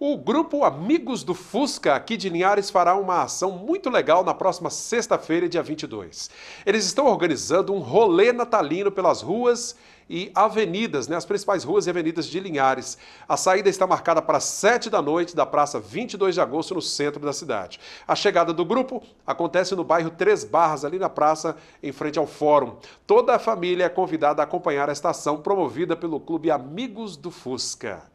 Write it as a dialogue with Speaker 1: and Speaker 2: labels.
Speaker 1: O grupo Amigos do Fusca, aqui de Linhares, fará uma ação muito legal na próxima sexta-feira, dia 22. Eles estão organizando um rolê natalino pelas ruas e avenidas, né, as principais ruas e avenidas de Linhares. A saída está marcada para 7 da noite da Praça 22 de Agosto, no centro da cidade. A chegada do grupo acontece no bairro Três Barras, ali na praça, em frente ao Fórum. Toda a família é convidada a acompanhar esta ação promovida pelo Clube Amigos do Fusca.